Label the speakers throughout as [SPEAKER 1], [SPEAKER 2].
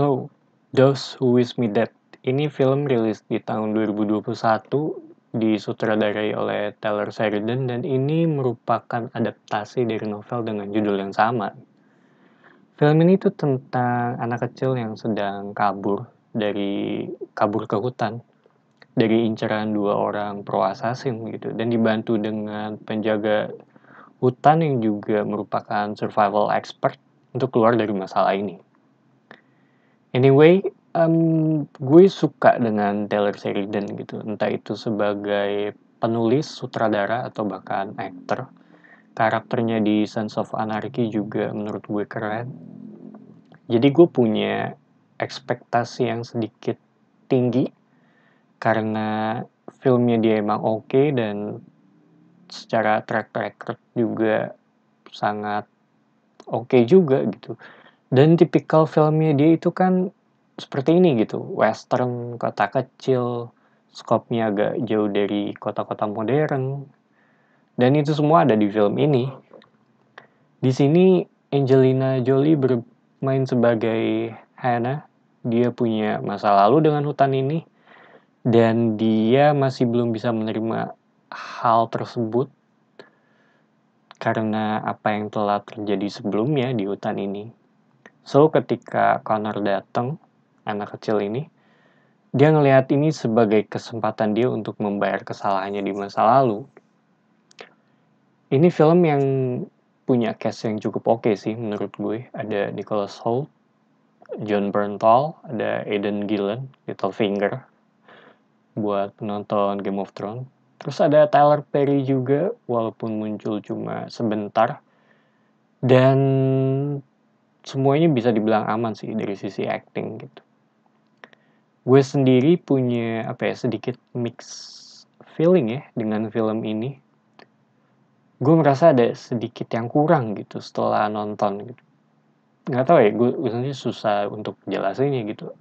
[SPEAKER 1] So, Those Who Wish Me Dead ini film rilis di tahun 2021 disutradarai oleh Taylor Sheridan dan ini merupakan adaptasi dari novel dengan judul yang sama. Film ini itu tentang anak kecil yang sedang kabur dari kabur ke hutan dari inceran dua orang pro assassin gitu dan dibantu dengan penjaga hutan yang juga merupakan survival expert untuk keluar dari masalah ini. Anyway, um, gue suka dengan Taylor Sheridan gitu, entah itu sebagai penulis, sutradara, atau bahkan aktor. Karakternya di *Sense of Anarchy juga menurut gue keren. Jadi gue punya ekspektasi yang sedikit tinggi karena filmnya dia emang oke okay dan secara track record juga sangat oke okay juga gitu. Dan tipikal filmnya dia itu kan seperti ini gitu, western, kota kecil, skopnya agak jauh dari kota-kota modern. Dan itu semua ada di film ini. Di sini Angelina Jolie bermain sebagai Hannah. Dia punya masa lalu dengan hutan ini dan dia masih belum bisa menerima hal tersebut karena apa yang telah terjadi sebelumnya di hutan ini. So ketika Connor datang, anak kecil ini, dia ngelihat ini sebagai kesempatan dia untuk membayar kesalahannya di masa lalu. Ini film yang punya cast yang cukup oke okay sih menurut gue. Ada Nicholas Hoult, John Bernthal, ada Aidan Gillen, Littlefinger buat penonton Game of Thrones. Terus ada Tyler Perry juga, walaupun muncul cuma sebentar. Dan semuanya bisa dibilang aman sih dari sisi acting gitu. Gue sendiri punya apa ya sedikit mix feeling ya dengan film ini. Gue merasa ada sedikit yang kurang gitu setelah nonton gitu. Gak tau ya, gue, gue sendiri susah untuk jelasinnya gitu.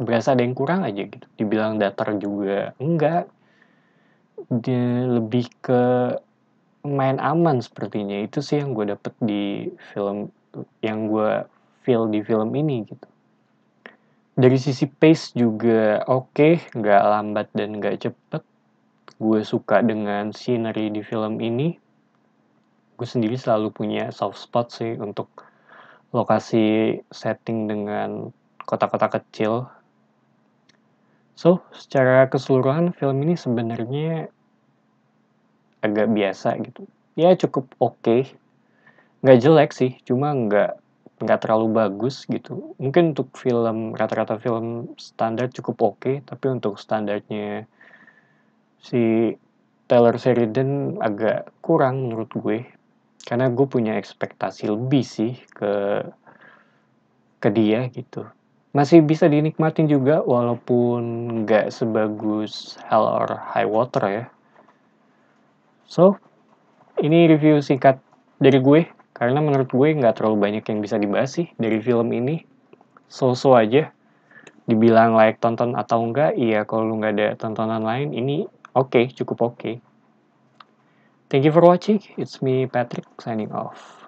[SPEAKER 1] Berasa ada yang kurang aja gitu. Dibilang datar juga enggak. Dia lebih ke main aman sepertinya itu sih yang gue dapet di film gitu yang gue feel di film ini gitu dari sisi pace juga oke okay, nggak lambat dan nggak cepet gue suka dengan scenery di film ini gue sendiri selalu punya soft spot sih untuk lokasi setting dengan kota-kota kecil so secara keseluruhan film ini sebenarnya agak biasa gitu ya cukup oke okay nggak jelek sih cuma nggak nggak terlalu bagus gitu mungkin untuk film rata-rata film standar cukup oke okay, tapi untuk standarnya si Taylor Sheridan agak kurang menurut gue karena gue punya ekspektasi lebih sih ke ke dia gitu masih bisa dinikmatin juga walaupun nggak sebagus Hell or High Water ya so ini review singkat dari gue karena menurut gue nggak terlalu banyak yang bisa dibahas sih dari film ini. So-so aja. Dibilang layak tonton atau enggak, iya kalau lu nggak ada tontonan lain, ini oke, okay, cukup oke. Okay. Thank you for watching. It's me, Patrick, signing off.